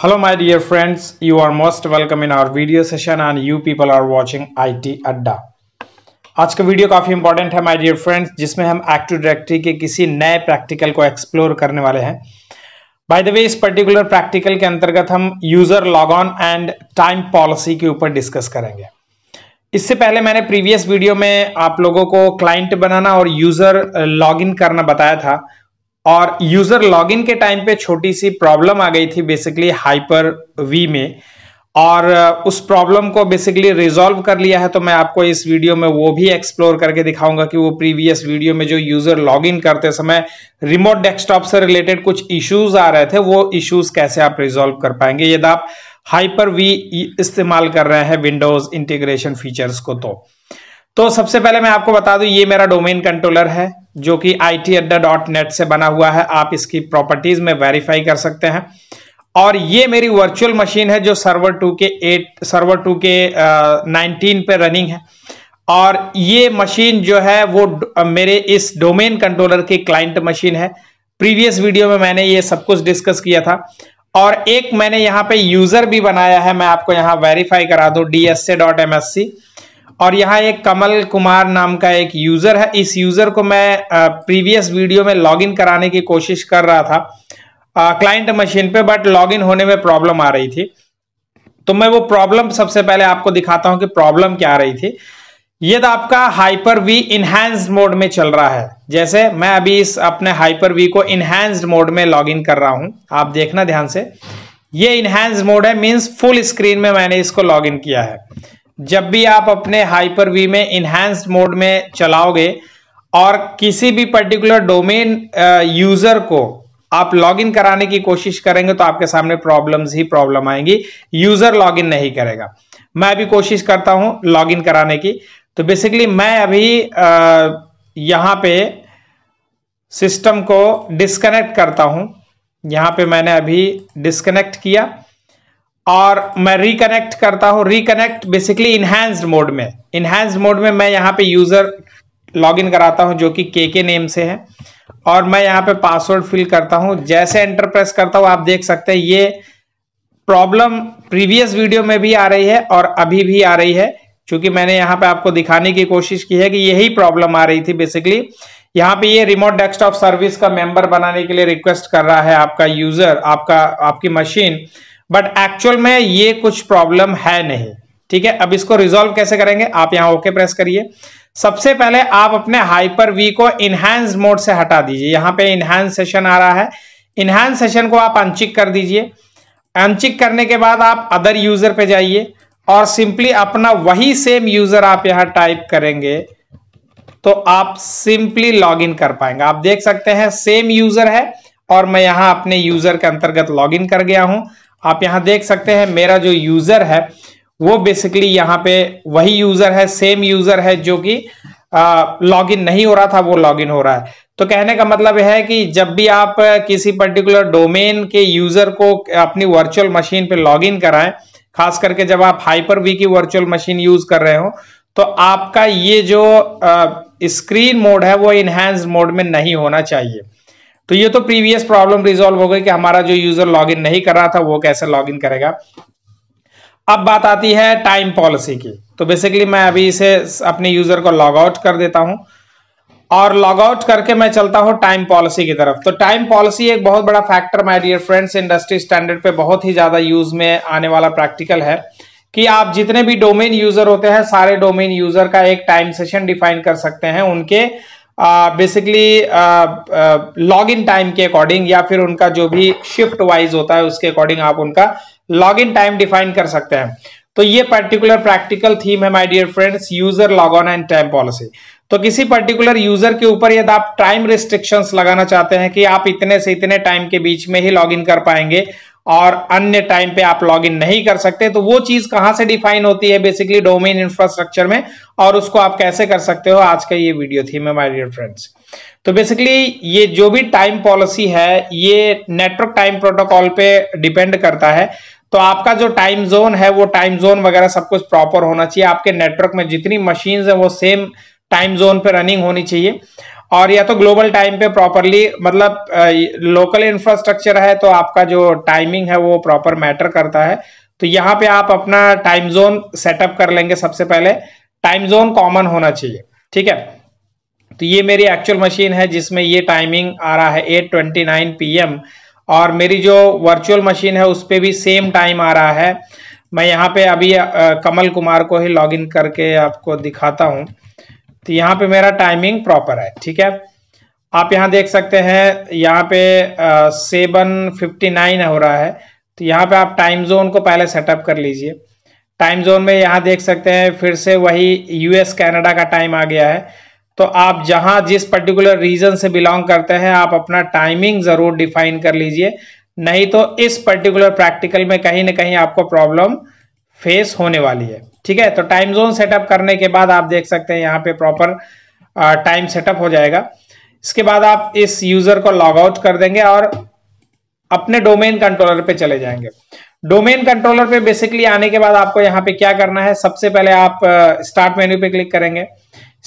Hello my dear friends, you are most welcome in our video session and you people are watching IT Adda. आज का video काफ़ी important है my dear friends जिसमें हम active directory के किसी नए प्रैक्टिकल को एक्सप्लोर करने वाले हैं बाय द वे इस पर्टिकुलर प्रैक्टिकल के अंतर्गत हम user log on and time policy के ऊपर डिस्कस करेंगे इससे पहले मैंने प्रीवियस वीडियो में आप लोगों को क्लाइंट बनाना और यूज़र लॉग uh, करना बताया था और यूजर लॉगिन के टाइम पे छोटी सी प्रॉब्लम आ गई थी बेसिकली हाइपर वी में और uh, उस प्रॉब्लम को बेसिकली रिजॉल्व कर लिया है तो मैं आपको इस वीडियो में वो भी एक्सप्लोर करके दिखाऊंगा कि वो प्रीवियस वीडियो में जो यूजर लॉगिन करते समय रिमोट डेस्कटॉप से रिलेटेड कुछ इश्यूज आ रहे थे वो इश्यूज कैसे आप रिजॉल्व कर पाएंगे यदि तो आप हाइपर वी इस्तेमाल कर रहे हैं विंडोज इंटीग्रेशन फीचर्स को तो तो सबसे पहले मैं आपको बता दूं ये मेरा डोमेन कंट्रोलर है जो कि I T Adda dot net से बना हुआ है आप इसकी प्रॉपर्टीज में वेरीफाई कर सकते हैं और ये मेरी वर्चुअल मशीन है जो server two K eight server two K nineteen uh, पे रनिंग है और ये मशीन जो है वो uh, मेरे इस डोमेन कंट्रोलर की क्लाइंट मशीन है प्रीवियस वीडियो में मैंने ये सब कुछ डिस्कस किया था और एक मैंने यहाँ पे यूजर भी बनाया है मैं आपको यहाँ वेरीफाई करा दू D S dot M S C और यहाँ एक कमल कुमार नाम का एक यूज़र है इस यूज़र को मैं प्रीवियस वीडियो में लॉगिन कराने की कोशिश कर रहा था क्लाइंट मशीन पे बट लॉगिन होने में प्रॉब्लम आ रही थी तो मैं वो प्रॉब्लम सबसे पहले आपको दिखाता हूं कि प्रॉब्लम क्या आ रही थी ये तो आपका हाइपर वी इनहैंस मोड में चल रहा है जैसे मैं अभी इस अपने हाइपर वी को इनहैंस मोड में लॉगिन कर रहा हूं आप देखना ध्यान से ये इनहैंस मोड है मीन्स फुल स्क्रीन में मैंने इसको लॉगिन किया है जब भी आप अपने हाइपर वी में इन्हांस्ड मोड में चलाओगे और किसी भी पर्टिकुलर डोमेन यूजर को आप लॉगिन कराने की कोशिश करेंगे तो आपके सामने प्रॉब्लम्स ही प्रॉब्लम आएंगी यूजर लॉगिन नहीं करेगा मैं भी कोशिश करता हूं लॉगिन कराने की तो बेसिकली मैं अभी यहां पे सिस्टम को डिस्कनेक्ट करता हूं यहां पे मैंने अभी डिस्कनेक्ट किया और मैं रिकनेक्ट करता हूँ रिकनेक्ट बेसिकली इन्हेंस्ड मोड में इन्हेंस्ड मोड में मैं यहाँ पे यूजर लॉगिन कराता हूँ जो कि के के नेम से है और मैं यहाँ पे पासवर्ड फिल करता हूँ जैसे एंटर प्रेस करता हूँ आप देख सकते हैं ये प्रॉब्लम प्रीवियस वीडियो में भी आ रही है और अभी भी आ रही है क्योंकि मैंने यहाँ पे आपको दिखाने की कोशिश की है कि यही प्रॉब्लम आ रही थी बेसिकली यहाँ पे ये रिमोट डेस्कटॉप सर्विस का मेंबर बनाने के लिए रिक्वेस्ट कर रहा है आपका यूजर आपका आपकी मशीन बट एक्चुअल में ये कुछ प्रॉब्लम है नहीं ठीक है अब इसको रिजोल्व कैसे करेंगे आप यहां ओके प्रेस करिए सबसे पहले आप अपने हाइपर वी को इनहैंस मोड से हटा दीजिए यहां पे इनहैंस सेशन आ रहा है इनहैंस सेशन को आप अनचिक कर दीजिए अनचिक करने के बाद आप अदर यूजर पे जाइए और सिंपली अपना वही सेम यूजर आप यहां टाइप करेंगे तो आप सिंपली लॉगिन कर पाएंगे आप देख सकते हैं सेम यूजर है और मैं यहां अपने यूजर के अंतर्गत लॉगिन कर गया हूं आप यहाँ देख सकते हैं मेरा जो यूज़र है वो बेसिकली यहाँ पे वही यूज़र है सेम यूज़र है जो कि लॉगिन नहीं हो रहा था वो लॉगिन हो रहा है तो कहने का मतलब है कि जब भी आप किसी पर्टिकुलर डोमेन के यूज़र को अपनी वर्चुअल मशीन पे लॉगिन कराएं खास करके जब आप हाइपर वी की वर्चुअल मशीन यूज़ कर रहे हो तो आपका ये जो स्क्रीन मोड है वो इनहेंस मोड में नहीं होना चाहिए तो ये तो प्रीवियस प्रॉब्लम रिजोल्व हो गई कि हमारा जो यूजर लॉगिन नहीं कर रहा था वो कैसे लॉगिन करेगा अब बात आती है टाइम पॉलिसी की तो बेसिकली मैं अभी इसे अपने यूजर को लॉग आउट कर देता हूं और लॉग आउट करके मैं चलता हूं टाइम पॉलिसी की तरफ तो टाइम पॉलिसी एक बहुत बड़ा factor my dear friends industry standard पे बहुत ही ज्यादा यूज में आने वाला प्रैक्टिकल है कि आप जितने भी डोमेन यूजर होते हैं सारे डोमेन यूजर का एक टाइम सेशन डिफाइन कर सकते हैं उनके बेसिकली लॉग इन टाइम के अकॉर्डिंग या फिर उनका जो भी शिफ्ट वाइज होता है उसके अकॉर्डिंग आप उनका लॉग इन टाइम डिफाइन कर सकते हैं तो ये पर्टिकुलर प्रैक्टिकल थीम है my dear friends user log on and time policy तो किसी पर्टिकुलर यूजर के ऊपर यदि आप टाइम रिस्ट्रिक्शंस लगाना चाहते हैं कि आप इतने से इतने टाइम के बीच में ही लॉग इन कर पाएंगे और अन्य टाइम पे आप लॉगिन नहीं कर सकते तो वो चीज कहां से डिफाइन होती है बेसिकली डोमेन इंफ्रास्ट्रक्चर में और उसको आप कैसे कर सकते हो आज का ये वीडियो थी मैं माय डियर फ्रेंड्स तो बेसिकली ये जो भी टाइम पॉलिसी है ये नेटवर्क टाइम प्रोटोकॉल पे डिपेंड करता है तो आपका जो टाइम जोन है वो टाइम जोन वगैरह सब कुछ प्रॉपर होना चाहिए आपके नेटवर्क में जितनी मशीन है वो सेम टाइम जोन पे रनिंग होनी चाहिए और या तो ग्लोबल टाइम पे प्रॉपरली मतलब लोकल इंफ्रास्ट्रक्चर है तो आपका जो टाइमिंग है वो प्रॉपर मैटर करता है तो यहाँ पे आप अपना टाइम जोन सेटअप कर लेंगे सबसे पहले टाइम जोन कॉमन होना चाहिए ठीक है तो ये मेरी एक्चुअल मशीन है जिसमें ये टाइमिंग आ रहा है एट ट्वेंटी नाइन और मेरी जो वर्चुअल मशीन है उस पर भी सेम टाइम आ रहा है मैं यहाँ पे अभी आ, कमल कुमार को ही लॉगिन करके आपको दिखाता हूँ तो यहाँ पे मेरा टाइमिंग प्रॉपर है ठीक है आप यहाँ देख सकते हैं यहाँ पे सेवन फिफ्टी नाइन हो रहा है तो यहाँ पे आप टाइम जोन को पहले सेटअप कर लीजिए टाइम जोन में यहाँ देख सकते हैं फिर से वही यूएस कनाडा का टाइम आ गया है तो आप जहाँ जिस पर्टिकुलर रीजन से बिलोंग करते हैं आप अपना टाइमिंग ज़रूर डिफाइन कर लीजिए नहीं तो इस पर्टिकुलर प्रैक्टिकल में कहीं ना कहीं आपको प्रॉब्लम फेस होने वाली है ठीक है तो टाइम जोन सेटअप करने के बाद आप देख सकते हैं यहाँ पे प्रॉपर टाइम सेटअप हो जाएगा इसके बाद आप इस यूजर को लॉग आउट कर देंगे और अपने डोमेन कंट्रोलर पे चले जाएंगे डोमेन कंट्रोलर पे बेसिकली आने के बाद आपको यहाँ पे क्या करना है सबसे पहले आप स्टार्ट मेन्यू पे क्लिक करेंगे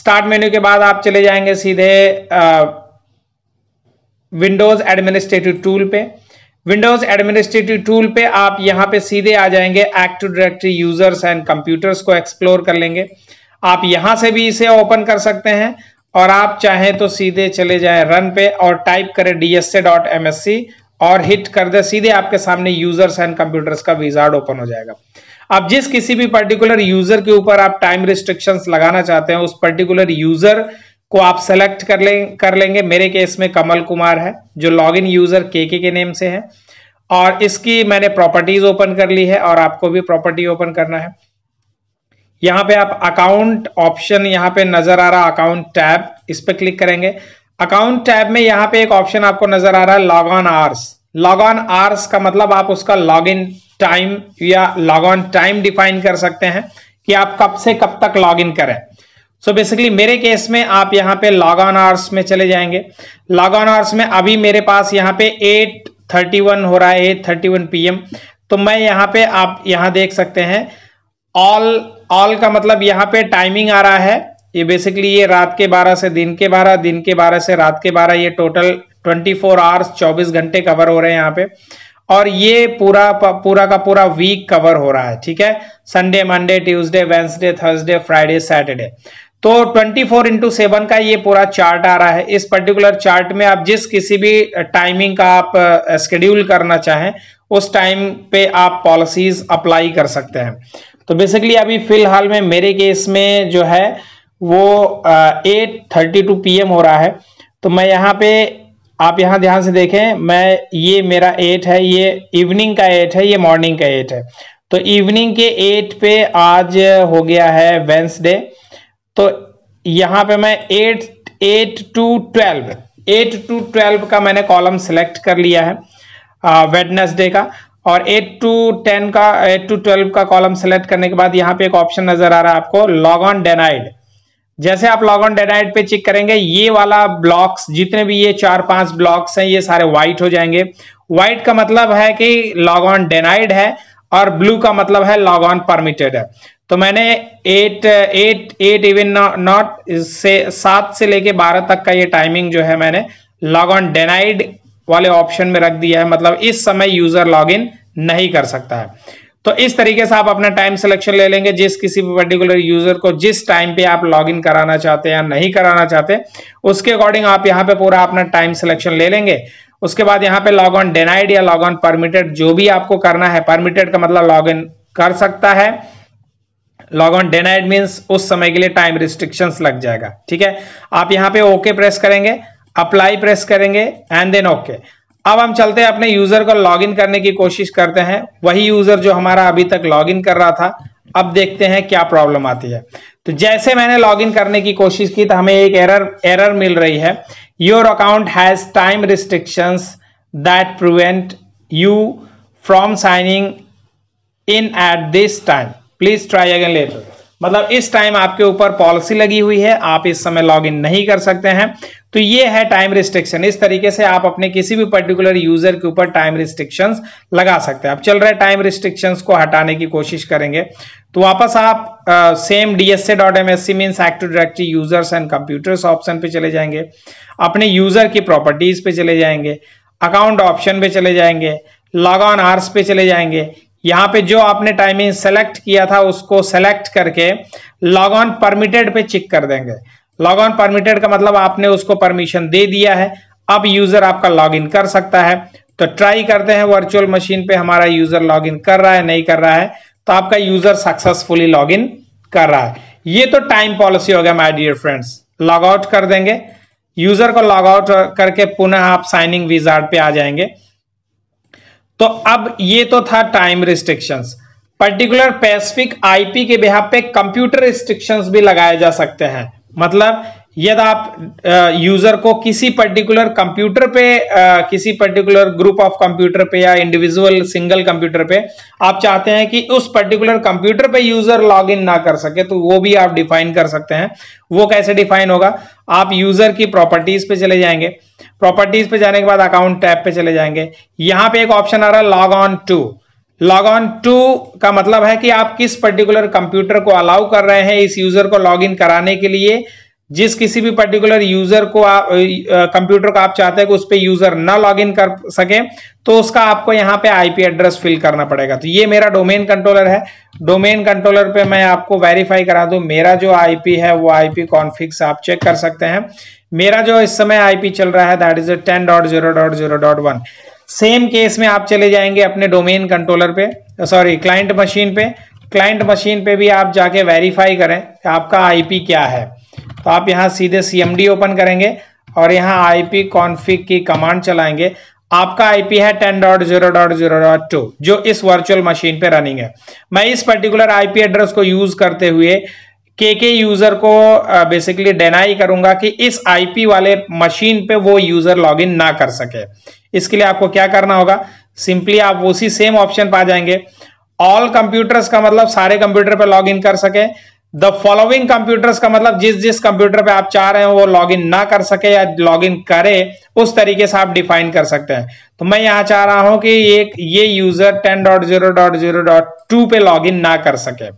स्टार्ट मेन्यू के बाद आप चले जाएंगे सीधे विंडोज एडमिनिस्ट्रेटिव टूल पे विंडोज एडमिनिस्ट्रेटिव टूल पे आप यहाँ पे सीधे आ जाएंगे active directory users and computers को एक्सप्लोर कर लेंगे आप यहाँ से भी इसे ओपन कर सकते हैं और आप चाहें तो सीधे चले जाएं रन पे और टाइप करें DSA dot M S C और हिट कर दे सीधे आपके सामने यूजर्स एंड कंप्यूटर्स का विजार्ड ओपन हो जाएगा अब जिस किसी भी पर्टिकुलर यूजर के ऊपर आप टाइम रिस्ट्रिक्शंस लगाना चाहते हैं उस पर्टिकुलर यूजर को आप सेलेक्ट कर लें कर लेंगे मेरे केस में कमल कुमार है जो लॉगिन यूजर के के के नेम से है और इसकी मैंने प्रॉपर्टीज ओपन कर ली है और आपको भी प्रॉपर्टी ओपन करना है यहाँ पे आप अकाउंट ऑप्शन यहाँ पे नजर आ रहा अकाउंट टैब इस पर क्लिक करेंगे अकाउंट टैब में यहाँ पे एक ऑप्शन आपको नजर आ रहा है log on hours log on hours का मतलब आप उसका लॉग इन टाइम या लॉग ऑन टाइम डिफाइन कर सकते हैं कि आप कब से कब तक लॉग इन करें सो so बेसिकली मेरे केस में आप यहाँ पे लॉग ऑन आवर्स में चले जाएंगे लॉग ऑन आवर्स में अभी मेरे पास यहाँ पे 8:31 हो रहा है 8:31 पीएम तो मैं यहाँ पे आप यहाँ देख सकते हैं ऑल ऑल का मतलब यहाँ पे टाइमिंग आ रहा है ये बेसिकली ये रात के 12 से दिन के 12 दिन के 12 से रात के 12 ये टोटल 24 फोर आवर्स चौबीस घंटे कवर हो रहे हैं यहाँ पे और ये पूरा पूरा का पूरा वीक कवर हो रहा है ठीक है Sunday Monday Tuesday Wednesday Thursday Friday Saturday तो 24 फोर इंटू सेवन का ये पूरा चार्ट आ रहा है इस पर्टिकुलर चार्ट में आप जिस किसी भी टाइमिंग का आप स्केड्यूल करना चाहें उस टाइम पे आप पॉलिसीज अप्लाई कर सकते हैं तो बेसिकली अभी फिलहाल में मेरे केस में जो है वो एट थर्टी टू पी हो रहा है तो मैं यहाँ पे आप यहाँ ध्यान से देखें मैं ये मेरा एट है ये इवनिंग का एट है ये मॉर्निंग का एट है तो इवनिंग के एट पे आज हो गया है वेंसडे तो यहां पे मैं eight eight to twelve eight to twelve का मैंने कॉलम सेलेक्ट कर लिया है वेडनेसडे का और एट टू टेन का एट टू ट्वेल्व का कॉलम सेलेक्ट करने के बाद यहाँ पे एक ऑप्शन नजर आ रहा है आपको लॉग ऑन डेनाइड जैसे आप लॉग ऑन डेनाइड पे चेक करेंगे ये वाला ब्लॉक्स जितने भी ये चार पांच ब्लॉक्स हैं ये सारे व्हाइट हो जाएंगे व्हाइट का मतलब है कि लॉग ऑन डेनाइड है और ब्लू का मतलब है लॉग ऑन परमिटेड है तो मैंने eight eight eight even not से सात से लेके बारह तक का ये टाइमिंग जो है मैंने लॉग ऑन डेनाइड वाले ऑप्शन में रख दिया है मतलब इस समय यूजर लॉग इन नहीं कर सकता है तो इस तरीके से आप अपना टाइम सिलेक्शन ले लेंगे जिस किसी भी पर्टिकुलर यूजर को जिस टाइम पे आप लॉग इन कराना चाहते हैं या नहीं कराना चाहते उसके अकॉर्डिंग आप यहाँ पे पूरा अपना टाइम सिलेक्शन ले लेंगे उसके बाद यहाँ पे लॉग ऑन डेनाइड या लॉग ऑन परमिटेड जो भी आपको करना है परमिटेड का मतलब लॉग इन कर सकता है लॉग ऑन डेनाइड मीन्स उस समय के लिए टाइम रिस्ट्रिक्शंस लग जाएगा ठीक है आप यहाँ पे ओके प्रेस करेंगे अप्लाई प्रेस करेंगे एंड देन ओके अब हम चलते हैं अपने यूजर को इन करने की कोशिश करते हैं वही यूजर जो हमारा अभी तक इन कर रहा था अब देखते हैं क्या प्रॉब्लम आती है तो जैसे मैंने इन करने की कोशिश की तो हमें एक एरर एरर मिल रही है your account has time restrictions that prevent you from signing in at this time please try again later मतलब इस टाइम आपके ऊपर पॉलिसी लगी हुई है आप इस समय लॉगिन नहीं कर सकते हैं तो ये है टाइम रिस्ट्रिक्शन इस तरीके से आप अपने किसी भी पर्टिकुलर यूजर के ऊपर टाइम रिस्ट्रिक्शंस लगा सकते हैं अब चल रहे टाइम रिस्ट्रिक्शंस को हटाने की कोशिश करेंगे तो वापस आप same D S A dot M S C means active directory users and computers option पे चले जाएंगे अपने यूजर की प्रॉपर्टीज पे चले जाएंगे अकाउंट ऑप्शन पे चले जाएंगे लॉग ऑन आर्स पे चले जाएंगे यहाँ पे जो आपने टाइमिंग सेलेक्ट किया था उसको सेलेक्ट करके लॉग ऑन परमिटेड पे चेक कर देंगे लॉग ऑन परमिटेड का मतलब आपने उसको परमिशन दे दिया है अब यूजर आपका लॉग इन कर सकता है तो ट्राई करते हैं वर्चुअल मशीन पे हमारा यूजर लॉग इन कर रहा है नहीं कर रहा है तो आपका यूजर सक्सेसफुली लॉग इन कर रहा है ये तो टाइम पॉलिसी हो गया my dear friends log out कर देंगे यूजर को लॉग आउट करके पुनः आप साइनिंग विजार्ड पे आ जाएंगे तो अब ये तो था time restrictions particular Pacific IP के बिहार पे कंप्यूटर रिस्ट्रिक्शंस भी लगाए जा सकते हैं मतलब यदि आप यूजर को किसी पर्टिकुलर कंप्यूटर पे आ, किसी पर्टिकुलर ग्रुप ऑफ कंप्यूटर पे या इंडिविजुअल सिंगल कंप्यूटर पे आप चाहते हैं कि उस पर्टिकुलर कंप्यूटर पे यूजर लॉगिन ना कर सके तो वो भी आप डिफाइन कर सकते हैं वो कैसे डिफाइन होगा आप यूजर की प्रॉपर्टीज पे चले जाएंगे प्रॉपर्टीज पे जाने के बाद अकाउंट टैब पे चले जाएंगे यहां पे एक ऑप्शन आ रहा है log on to log on to का मतलब है कि आप किस पर्टिकुलर कंप्यूटर को अलाउ कर रहे हैं इस यूजर को लॉग इन कराने के लिए जिस किसी भी पर्टिकुलर यूजर को कंप्यूटर को आप चाहते हैं कि उस पर यूजर ना लॉग इन कर सके तो उसका आपको यहाँ पे आईपी एड्रेस फिल करना पड़ेगा तो ये मेरा डोमेन कंट्रोलर है डोमेन कंट्रोलर पे मैं आपको वेरीफाई करा दू मेरा जो आईपी है वो आईपी कॉन्फ़िग्स आप चेक कर सकते हैं मेरा जो इस समय आईपी चल रहा है that is ten dot zero dot zero dot one same case में आप चले जाएंगे अपने डोमेन कंट्रोलर पे सॉरी क्लाइंट मशीन पे क्लाइंट मशीन पे भी आप जाके वेरीफाई करें आपका आईपी क्या है तो आप यहाँ सीधे सीएमडी ओपन करेंगे और यहाँ आईपी कॉन्फ़िग की कमांड चलाएंगे आपका आईपी है 10.0.0.2 जो इस वर्चुअल मशीन पे रनिंग है मैं इस पर्टिकुलर आईपी एड्रेस को यूज करते हुए के के यूजर को बेसिकली uh, डेनाई करूंगा कि इस आईपी वाले मशीन पे वो यूजर लॉगिन ना कर सके इसके लिए आपको क्या करना होगा सिंपली आप उसी सेम ऑप्शन पा जाएंगे ऑल कंप्यूटर्स का मतलब सारे कंप्यूटर पे लॉगिन कर सके द फॉलोइंग कंप्यूटर्स का मतलब जिस जिस कंप्यूटर पे आप चाह रहे हो वो लॉगिन ना कर सके या लॉगिन करे उस तरीके से आप डिफाइन कर सकते हैं तो मैं यहां चाह रहा हूं कि ये ये यूजर टू पे लॉगिन ना कर सके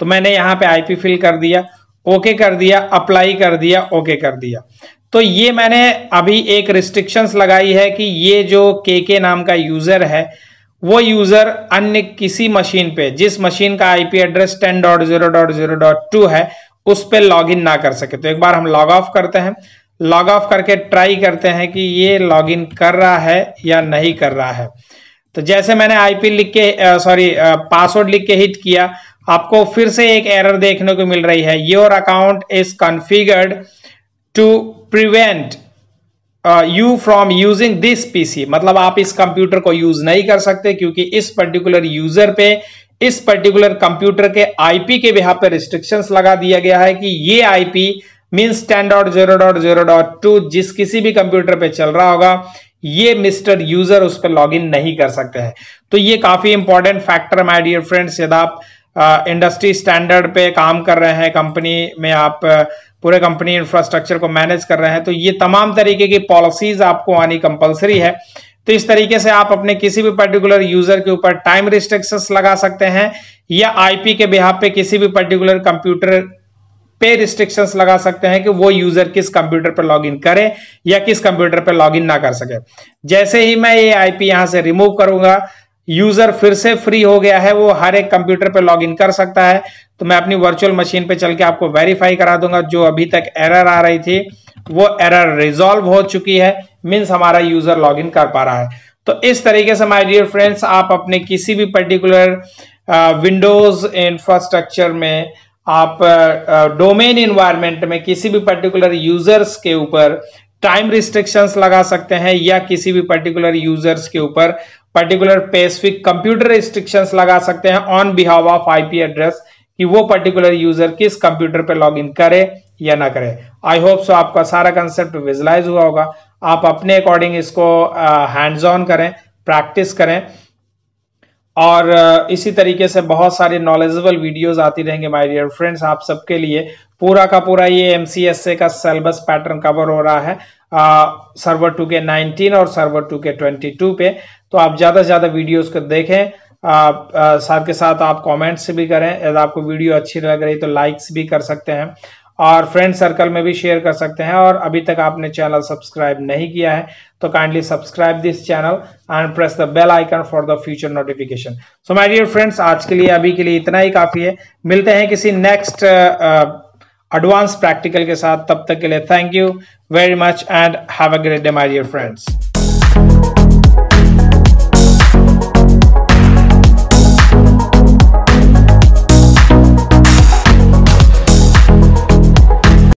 तो मैंने यहाँ पे आईपी फिल कर दिया ओके कर दिया अप्लाई कर दिया ओके कर दिया तो ये मैंने अभी एक रिस्ट्रिक्शंस लगाई है कि ये जो के के नाम का यूजर है वो यूजर अन्य किसी मशीन पे जिस मशीन का आईपी एड्रेस 10.0.0.2 है उस लॉग इन ना कर सके तो एक बार हम लॉग ऑफ करते हैं लॉग ऑफ करके ट्राई करते हैं कि ये लॉग इन कर रहा है या नहीं कर रहा है तो जैसे मैंने आईपी लिख के सॉरी पासवर्ड लिख के हिट किया आपको फिर से एक एरर देखने को मिल रही है your account is configured to prevent you from using this PC मतलब आप इस कंप्यूटर को यूज नहीं कर सकते क्योंकि इस पर्टिकुलर यूजर पे इस पर्टिकुलर कंप्यूटर के आईपी के बिहार पर रिस्ट्रिक्शंस लगा दिया गया है कि ये आईपी मीन्स स्टैंड dot zero dot zero dot two जिस किसी भी कंप्यूटर पे चल रहा होगा ये मिस्टर यूजर उस पर लॉग नहीं कर सकते हैं तो ये काफी important factor my dear friends यदि आप इंडस्ट्री स्टैंडर्ड पे काम कर रहे हैं कंपनी में आप पूरे कंपनी इंफ्रास्ट्रक्चर को मैनेज कर रहे हैं तो ये तमाम तरीके की पॉलिसीज आपको आनी कंपलसरी है तो इस तरीके से आप अपने किसी भी पर्टिकुलर यूजर के ऊपर टाइम रिस्ट्रिक्शंस लगा सकते हैं या आईपी के बिहाब पे किसी भी पर्टिकुलर कंप्यूटर पे रिस्ट्रिक्शंस लगा सकते हैं कि वो यूजर किस कंप्यूटर पर लॉगिन करे या किस कंप्यूटर पर लॉगिन ना कर सके जैसे ही मैं ये आईपी यहां से रिमूव करूंगा यूजर फिर से फ्री हो गया है वो हर एक कंप्यूटर पे लॉग इन कर सकता है तो मैं अपनी वर्चुअल मशीन पे चल के आपको वेरीफाई करा दूंगा जो अभी तक एरर आ रही थी वो एरर रिजॉल्व हो चुकी है मीन्स हमारा यूजर लॉग इन कर पा रहा है तो इस तरीके से माय डियर फ्रेंड्स आप अपने किसी भी पर्टिकुलर विंडोज इंफ्रास्ट्रक्चर में आप डोमेन uh, इन्वायरमेंट uh, में किसी भी पर्टिकुलर यूजर्स के ऊपर टाइम रिस्ट्रिक्शंस लगा सकते हैं या किसी भी पर्टिकुलर यूजर्स के ऊपर पर्टिकुलर पेसिफिक कंप्यूटर रिस्ट्रिक्शन लगा सकते हैं ऑन बिहाव ऑफ आईपी एड्रेस कि वो पर्टिकुलर यूजर किस कंप्यूटर लॉग इन करे या ना करे आई होप सो आपका सारा कंसेप्ट विजुलाइज हुआ होगा आप अपने अकॉर्डिंग इसको हैंड्स ऑन करें प्रैक्टिस करें और uh, इसी तरीके से बहुत सारे नॉलेजेबल वीडियोस आती रहेंगे माय डियर फ्रेंड्स आप सबके लिए पूरा का पूरा ये एम का सेलेबस पैटर्न कवर हो रहा है सर्वर टू के नाइनटीन और server two K twenty two पे तो आप ज़्यादा से ज़्यादा वीडियोस को देखें आप साथ के साथ आप कमेंट्स भी करें यदि आपको वीडियो अच्छी लग रही तो लाइक्स भी कर सकते हैं और फ्रेंड सर्कल में भी शेयर कर सकते हैं और अभी तक आपने चैनल सब्सक्राइब नहीं किया है तो kindly subscribe this channel and press the bell icon for the future notification so my dear friends आज के लिए अभी के लिए इतना ही काफी है मिलते हैं किसी नेक्स्ट एडवांस प्रैक्टिकल के साथ तब तक के लिए thank you very much and have a great day my dear friends